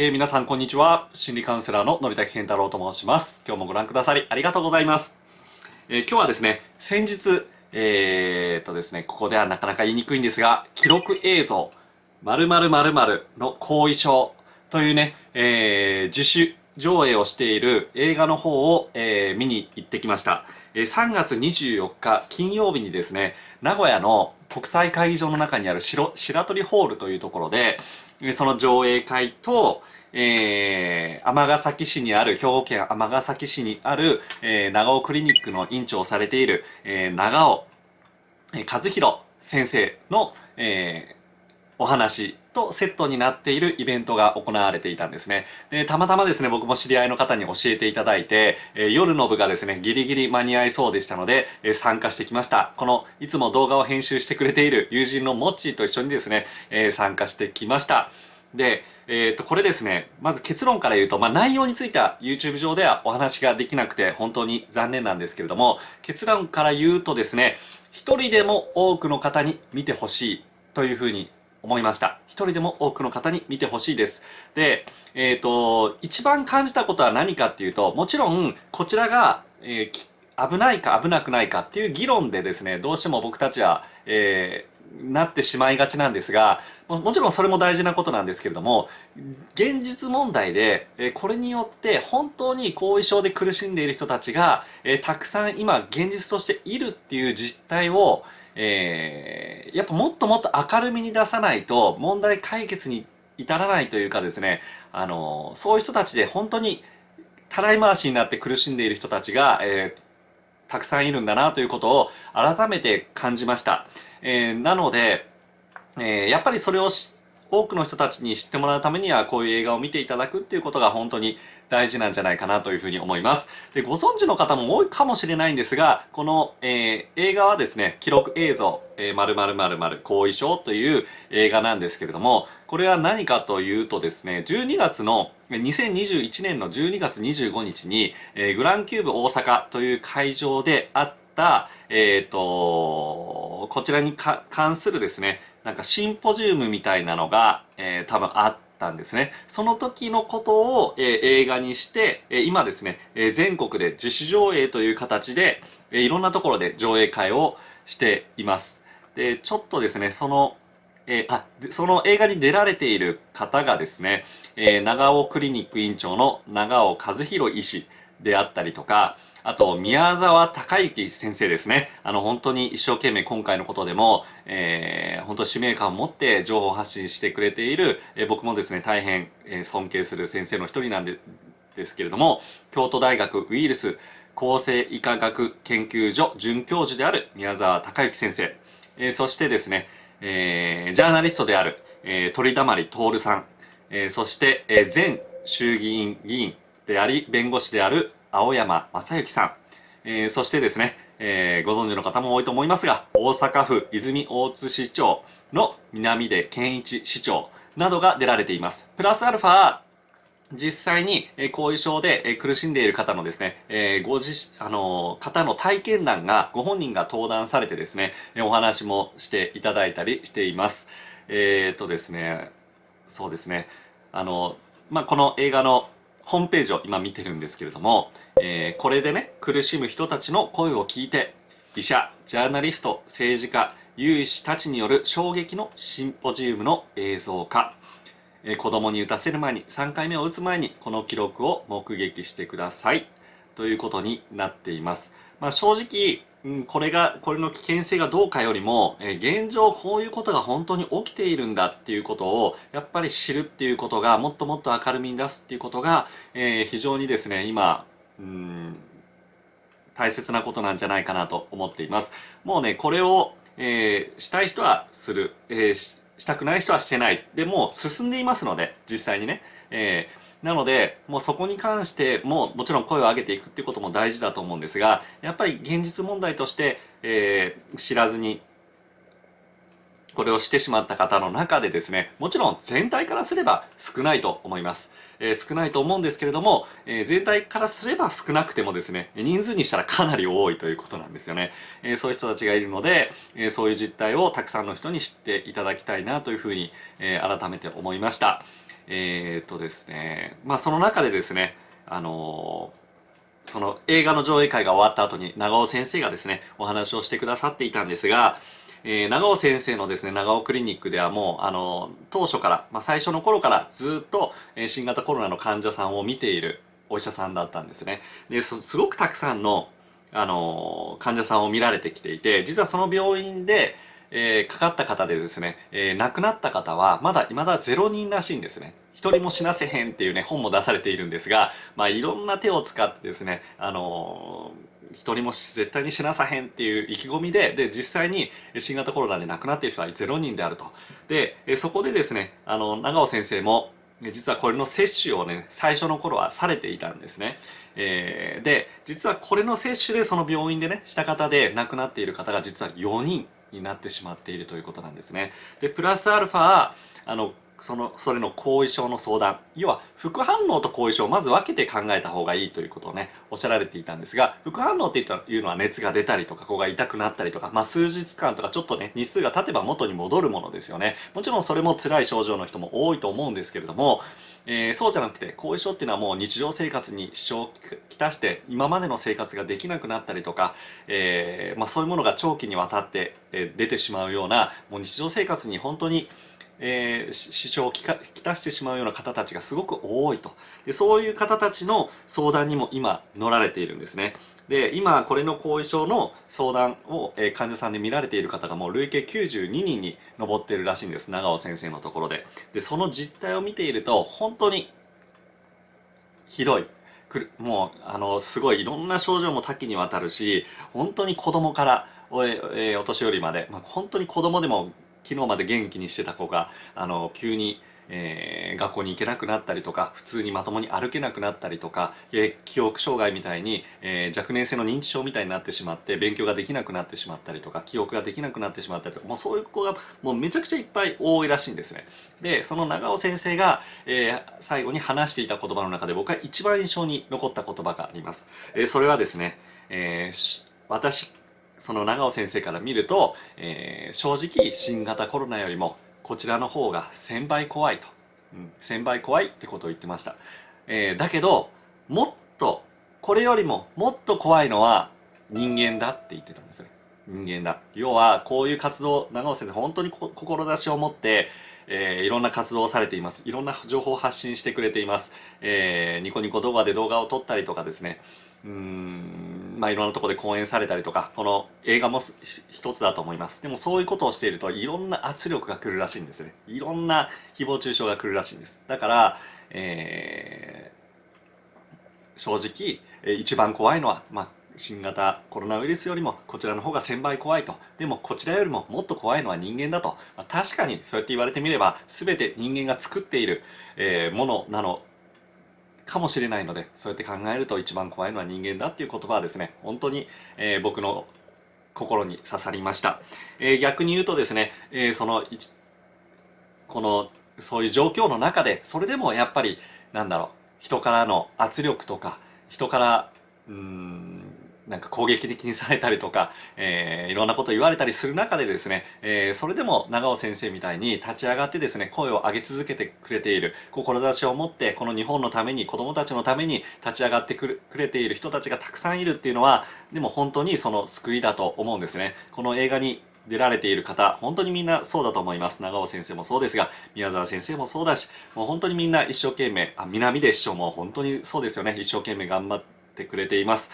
えー、皆さんこんにちは心理カウンセラーののびたけ健太郎と申します今日もご覧くださりありがとうございます、えー、今日はですね先日えー、とですねここではなかなか言いにくいんですが記録映像まるまるまるの後遺症というね、えー、自主上映をしている映画の方を、えー、見に行ってきました3月24日金曜日にですね名古屋の国際会議場の中にある白白鳥ホールというところでその上映会とえー、尼崎市にある、兵庫県尼崎市にある、えー、長尾クリニックの院長をされている、えー、長尾和弘先生の、えー、お話とセットになっているイベントが行われていたんですね。で、たまたまですね、僕も知り合いの方に教えていただいて、えー、夜の部がですね、ギリギリ間に合いそうでしたので、えー、参加してきました。この、いつも動画を編集してくれている友人のモッチーと一緒にですね、えー、参加してきました。で、えっ、と、これですね、まず結論から言うと、まあ、内容については YouTube 上ではお話ができなくて本当に残念なんですけれども、結論から言うとですね、一人でも多くの方に見てほしいというふうに思いました。一人でも多くの方に見てほしいです。で、えっ、ー、と、一番感じたことは何かっていうと、もちろん、こちらが、えー、危ないか危なくないかっていう議論でですね、どうしても僕たちは、えー、なってしまいがちなんですがも、もちろんそれも大事なことなんですけれども、現実問題で、えこれによって本当に後遺症で苦しんでいる人たちが、えたくさん今現実としているっていう実態を、えー、やっぱもっともっと明るみに出さないと問題解決に至らないというかですね、あの、そういう人たちで本当にたらい回しになって苦しんでいる人たちが、えー、たくさんいるんだなということを改めて感じました。えー、なので、えー、やっぱりそれを知多くの人たちに知ってもらうためにはこういう映画を見ていただくっていうことが本当に大事なんじゃないかなというふうに思います。でご存知の方も多いかもしれないんですがこの、えー、映画はですね記録映像「えー、○○○○後遺症」という映画なんですけれどもこれは何かというとですね12月の2021年の12月25日に、えー、グランキューブ大阪という会場であったえーと、こちらに関するですねなんかシンポジウムみたいなのが、えー、多分あったんですね。その時のことを、えー、映画にして、えー、今ですね、え全国で自主上映という形で、えいろんなところで上映会をしています。で、ちょっとですね、その、えあ、その映画に出られている方がですね、え長尾クリニック院長の長尾和弘医師であったりとか、あと、宮沢隆之先生ですね。あの、本当に一生懸命今回のことでも、えー、本当使命感を持って情報発信してくれている、えー、僕もですね、大変、え尊敬する先生の一人なんで、ですけれども、京都大学ウイルス構成医科学研究所准教授である宮沢隆之先生、えー、そしてですね、えー、ジャーナリストである、えー、鳥だまり徹さん、えー、そして、えー、前衆議院議員であり、弁護士である青山正幸さん、えー、そしてですね、えー、ご存知の方も多いと思いますが、大阪府泉大津市長の南出健一市長などが出られています。プラスアルファ、実際に後遺症で苦しんでいる方のですね、えご自あの方の体験談がご本人が登壇されてですね、お話もしていただいたりしています。えっ、とですね、そうですね、あのまあ、この映画のホームページを今見てるんですけれども、えー、これでね苦しむ人たちの声を聞いて医者ジャーナリスト政治家有志たちによる衝撃のシンポジウムの映像化、えー、子供に打たせる前に3回目を打つ前にこの記録を目撃してくださいということになっています。まあ、正直、うん、これが、これの危険性がどうかよりも、え現状こういうことが本当に起きているんだっていうことを、やっぱり知るっていうことが、もっともっと明るみに出すっていうことが、え非常にですね、今、うん、大切なことなんじゃないかなと思っています。もうね、これを、えー、したい人はする、えし、したくない人はしてない。でも、進んでいますので、実際にね。えーなのでもうそこに関してももちろん声を上げていくっていうことも大事だと思うんですがやっぱり現実問題として、えー、知らずにこれをしてしまった方の中でですねもちろん全体からすれば少ないと思います、えー、少ないと思うんですけれども、えー、全体からすれば少なくてもですね人数にしたらかなり多いということなんですよね、えー、そういう人たちがいるので、えそういう実態をたくさんの人に知っていただきたいなというふうに、え改めて思いましたえっ、とですね、まあその中でですね、あのー、その映画の上映会が終わった後に長尾先生がですね、お話をしてくださっていたんですが、えー、長尾先生のですね、長尾クリニックではもう、あの、当初から、まあ、最初の頃からずっと、えー、新型コロナの患者さんを見ているお医者さんだったんですね。で、すごくたくさんの、あの、患者さんを見られてきていて、実はその病院で、えー、かかった方でですね、えー、亡くなった方はまだ未だ0人らしいんですね。一人も死なせへんっていうね、本も出されているんですが、まあいろんな手を使ってですね、あのー、一人も絶対に死なさへんっていう意気込みで、で、実際に新型コロナで亡くなっている人は0人であると。で、そこでですね、あの、長尾先生も、実はこれの接種をね最初の頃はされていたんですね、えー、で実はこれの接種でその病院でねした方で亡くなっている方が実は4人になってしまっているということなんですね。でプラスアルファあのそのそれの後遺症の相談要は副反応と後遺症をまず分けて考えた方がいいということをねおっしゃられていたんですが副反応っていうのは熱が出たりとかここが痛くなったりとか、まあ、数日間とかちょっとね日数が経てば元に戻るものですよねもちろんそれも辛い症状の人も多いと思うんですけれども、えー、そうじゃなくて後遺症っていうのはもう日常生活に支障をきたして今までの生活ができなくなったりとか、えー、まあ、そういうものが長期にわたって出てしまうようなもう日常生活に本当にえー、支障をきたしてしまうような方たちがすごく多いとでそういう方たちの相談にも今乗られているんですねで今これの後遺症の相談を、えー、患者さんで見られている方がもう累計92人に上っているらしいんです長尾先生のところででその実態を見ていると本当にひどいもうあのすごいいろんな症状も多岐にわたるし本当に子供からおえお年寄りまで、まあ、本当に子供でも昨日まで元気にしてた子があの急にえー、学校に行けなくなったりとか普通にまともに歩けなくなったりとか、えー、記憶障害みたいに、えー、若年性の認知症みたいになってしまって勉強ができなくなってしまったりとか記憶ができなくなってしまったりとかもうそういう子がもうめちゃくちゃいっぱい多いらしいんですね。でその長尾先生が、えー、最後に話していた言葉の中で僕は一番印象に残った言葉があります。えー、それはですね、えー、私その長尾先生から見ると、えー、正直新型コロナよりもこちらの方が1000倍怖いと、うん、1000倍怖いってことを言ってました、えー、だけどもっとこれよりももっと怖いのは人間だって言ってたんですね人間だ要はこういう活動長尾先生本当に志を持ってえー、いろんな活動をされています。いろんな情報を発信してくれています。えー、ニコニコ動画で動画を撮ったりとかですね。うーんまあ、いろんなとこで講演されたりとかこの映画も一つだと思いますでもそういうことをしているといろんな圧力が来るらしいんですねいろんな誹謗中傷が来るらしいんですだから、えー、正直一番怖いのは、まあ、新型コロナウイルスよりもこちらの方が1000倍怖いとでもこちらよりももっと怖いのは人間だと、まあ、確かにそうやって言われてみれば全て人間が作っている、えー、ものなのかもしれないのでそうやって考えると一番怖いのは人間だっていう言葉はですね本当に、えー、僕の心に刺さりました、えー、逆に言うとですね、えー、そのこのそういう状況の中でそれでもやっぱりなんだろう人からの圧力とか人からうんなんか攻撃的にされたりとか、えー、いろんなこと言われたりする中でですね、えー、それでも長尾先生みたいに立ち上がってですね声を上げ続けてくれている志を持ってこの日本のために子供たちのために立ち上がってくれている人たちがたくさんいるっていうのはでも本当にその救いだと思うんですね。この映画に出られている方、本当にみんなそうだと思います。長尾先生もそうですが、宮沢先生もそうだし、もう本当にみんな一生懸命、あ南出師匠も本当にそうですよね。一生懸命頑張ってくれています。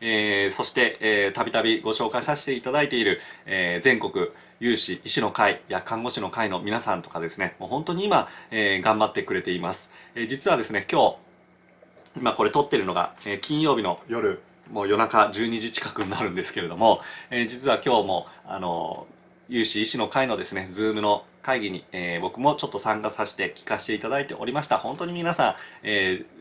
えー、そしてたびたびご紹介させていただいている、えー、全国有志医師の会や看護師の会の皆さんとかですねもう本当に今、えー、頑張ってくれています、え実はですね今日今これ撮ってるのが、え金曜日の夜もう夜中12時近くになるんですけれども、え実は今日もあの有志医師の会のですね、ズームの会議に、えー、僕もちょっと参加させて、聞かせていただいておりました。本当に皆さん、えー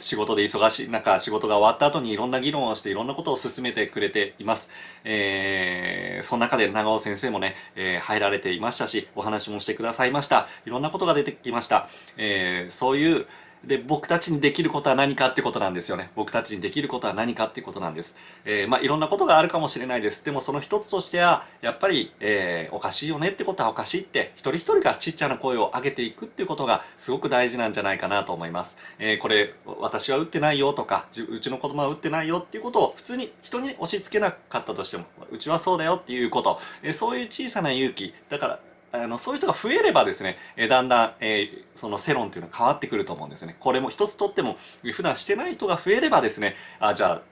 仕事で忙しい中、仕事が終わった後にいろんな議論をしていろんなことを進めてくれています。えー、その中で長尾先生もね、えー、入られていましたし、お話もしてくださいました。いろんなことが出てきました。えー、そういう、で、僕たちにできることは何かってことなんですよね。僕たちにできることは何かってことなんです。えー、まあ、いろんなことがあるかもしれないです。でもその一つとしては、やっぱり、えー、おかしいよねってことはおかしいって、一人一人がちっちゃな声を上げていくっていうことがすごく大事なんじゃないかなと思います。えー、これ、私は打ってないよとか、うちの子供は打ってないよっていうことを普通に人に押し付けなかったとしても、うちはそうだよっていうこと、えそういう小さな勇気、だから、あのそういう人が増えればですね、えだんだん、えー、その世論というのは変わってくると思うんですね。これも一つとっても普段してない人が増えればですね、あじゃあ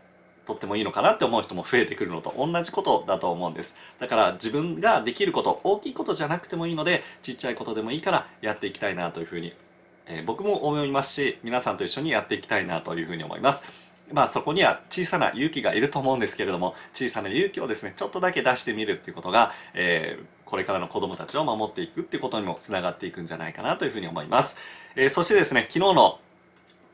とってもいいのかなって思う人も増えてくるのと同じことだと思うんですだから自分ができること大きいことじゃなくてもいいのでちっちゃいことでもいいからやっていきたいなというふうに、えー、僕も思いますし皆さんと一緒にやっていきたいなというふうに思いますまあそこには小さな勇気がいると思うんですけれども小さな勇気をですねちょっとだけ出してみるっていうことが、えーこれからの子供たちを守っていくってことにもつながっていくんじゃないかなというふうに思います。えー、そしてですね、昨日の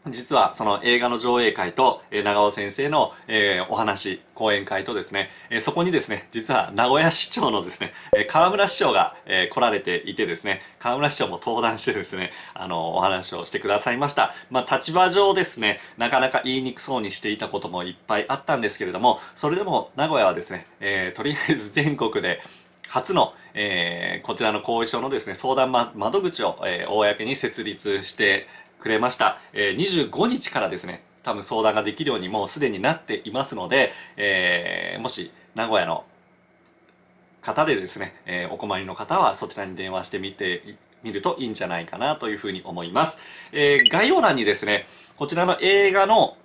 実はその映画の上映会と、えー、長尾先生の、えー、お話、講演会とですね、えー、そこにですね、実は名古屋市長のですね、えー、河村市長が、えー、来られていてですね、河村市長も登壇してですね、あの、お話をしてくださいました。まあ、立場上ですね、なかなか言いにくそうにしていたこともいっぱいあったんですけれども、それでも名古屋はですね、えー、とりあえず全国で、初の、えー、こちらの後遺症のですね相談、ま、窓口を、えー、公に設立してくれました、えー、25日からですね多分相談ができるようにもうすでになっていますので、えー、もし名古屋の方でですね、えお困りの方はそちらに電話してみてみるといいんじゃないかなというふうに思います、え概要欄にですねこちらの映画の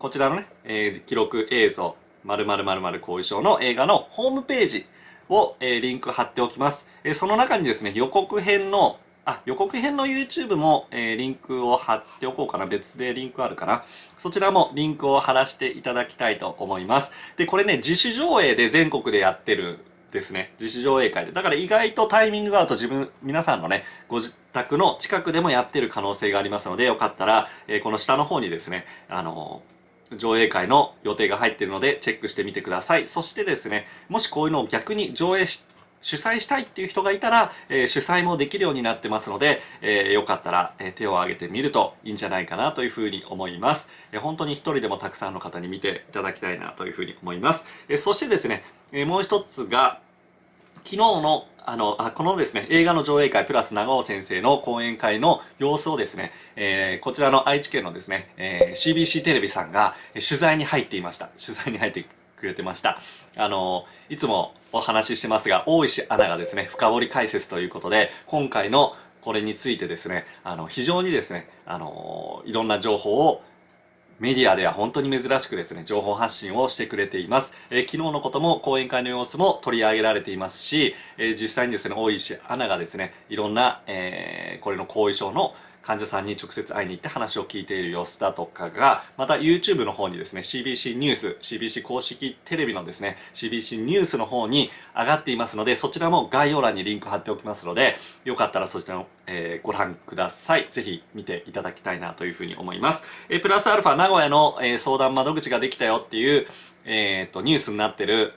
こちらのね、え記録映像〇〇〇後遺症の映画のホームページを、えー、リンク貼っておきます、えー、その中にですね予告編のあ予告編の YouTube も、えー、リンクを貼っておこうかな別でリンクあるかなそちらもリンクを貼らせていただきたいと思いますでこれね自主上映で全国でやってるですね自主上映会でだから意外とタイミングが合うと自分皆さんのねご自宅の近くでもやってる可能性がありますのでよかったら、えー、この下の方にですねあのー上映会の予定が入っているのでチェックしてみてください。そしてですね、もしこういうのを逆に上映し、主催したいっていう人がいたら、えー、主催もできるようになってますので、えー、よかったら、えー、手を挙げてみるといいんじゃないかなというふうに思います。えー、本当に一人でもたくさんの方に見ていただきたいなというふうに思います。えー、そしてですね、えー、もう一つが、昨日のあのあこのですね映画の上映会プラス長尾先生の講演会の様子をですね、えー、こちらの愛知県のですね、えー、CBC テレビさんが取材に入っていました取材に入ってくれてましたあのいつもお話ししてますが大石アナがですね深掘り解説ということで今回のこれについてですねあの非常にですねあのいろんな情報をメディアでは本当に珍しくですね、情報発信をしてくれています。えー、昨日のことも講演会の様子も取り上げられていますし、えー、実際にですね、大石アナがですね、いろんな、えー、これの後遺症の患者さんに直接会いに行って話を聞いている様子だとかがまた YouTube の方にですね CBC ニュース CBC 公式テレビのですね CBC ニュースの方に上がっていますのでそちらも概要欄にリンク貼っておきますのでよかったらそちらの、えー、ご覧くださいぜひ見ていただきたいなというふうに思います、えー、プラスアルファ名古屋の、えー、相談窓口ができたよっていう、えーとニュースになってる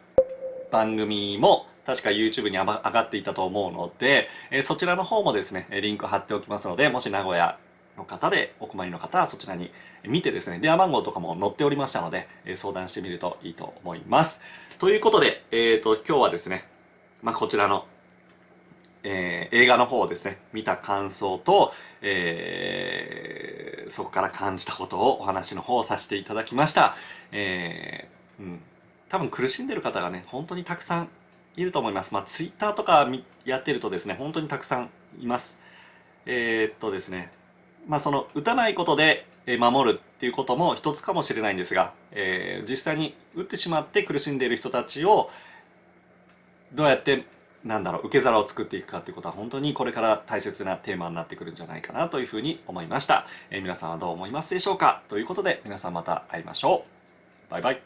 番組も確か YouTube に上がっていたと思うので、えそちらの方もですね、リンク貼っておきますので、もし名古屋の方でお困りの方はそちらに見てですね、電話番号とかも載っておりましたので、え相談してみるといいと思います。ということで、えっ、ー、と、今日はですね、まあ、こちらの、えー、映画の方をですね、見た感想と、えー、そこから感じたことをお話の方をさせていただきました。えー、うん。多分苦しんでる方がね、本当にたくさんいると思います。まあ、ツイッターとかやってるとですね、本当にたくさんいます。えー、っとですね、まあ、その打たないことで守るっていうことも一つかもしれないんですが、えー、実際に打ってしまって苦しんでいる人たちをどうやってなんだろう受け皿を作っていくかっていうことは本当にこれから大切なテーマになってくるんじゃないかなというふうに思いました、えー、皆さんはどう思いますでしょうかということで皆さんまた会いましょうバイバイ